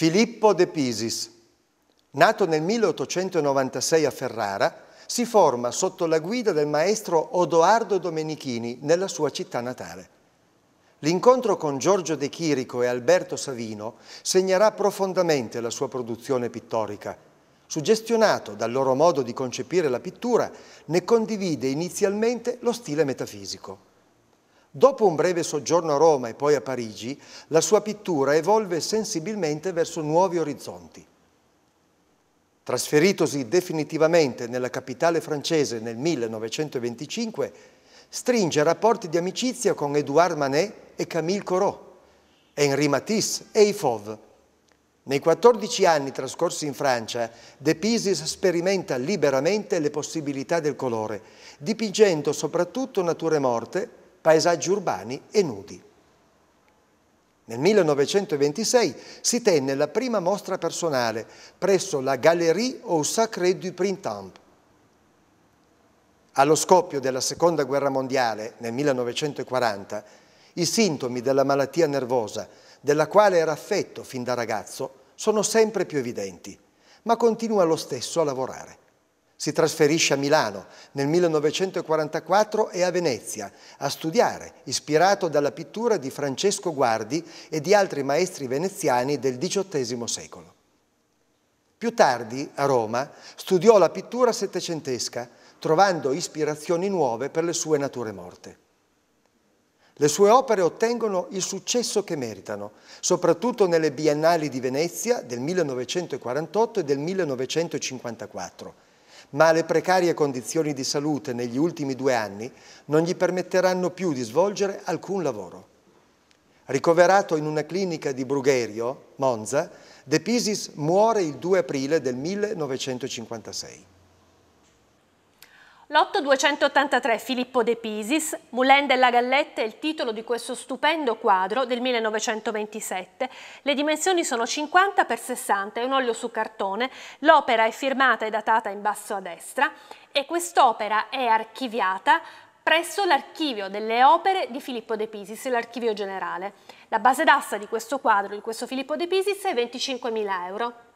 Filippo de Pisis, nato nel 1896 a Ferrara, si forma sotto la guida del maestro Odoardo Domenichini nella sua città natale. L'incontro con Giorgio De Chirico e Alberto Savino segnerà profondamente la sua produzione pittorica. Suggestionato dal loro modo di concepire la pittura, ne condivide inizialmente lo stile metafisico. Dopo un breve soggiorno a Roma e poi a Parigi, la sua pittura evolve sensibilmente verso nuovi orizzonti. Trasferitosi definitivamente nella capitale francese nel 1925, stringe rapporti di amicizia con Édouard Manet e Camille Corot, Henri Matisse e i Fauve. Nei 14 anni trascorsi in Francia, De Pisis sperimenta liberamente le possibilità del colore, dipingendo soprattutto nature morte paesaggi urbani e nudi. Nel 1926 si tenne la prima mostra personale presso la Galerie au Sacré du Printemps. Allo scoppio della Seconda Guerra Mondiale, nel 1940, i sintomi della malattia nervosa, della quale era affetto fin da ragazzo, sono sempre più evidenti, ma continua lo stesso a lavorare. Si trasferisce a Milano nel 1944 e a Venezia a studiare, ispirato dalla pittura di Francesco Guardi e di altri maestri veneziani del XVIII secolo. Più tardi, a Roma, studiò la pittura settecentesca, trovando ispirazioni nuove per le sue nature morte. Le sue opere ottengono il successo che meritano, soprattutto nelle biennali di Venezia del 1948 e del 1954 ma le precarie condizioni di salute negli ultimi due anni non gli permetteranno più di svolgere alcun lavoro. Ricoverato in una clinica di Brugherio, Monza, De Pisis muore il 2 aprile del 1956. Lotto 283 Filippo De Pisis, Moulin della Galletta è il titolo di questo stupendo quadro del 1927. Le dimensioni sono 50 x 60, è un olio su cartone, l'opera è firmata e datata in basso a destra e quest'opera è archiviata presso l'archivio delle opere di Filippo De Pisis, l'archivio generale. La base d'asta di questo quadro, di questo Filippo De Pisis, è 25.000 euro.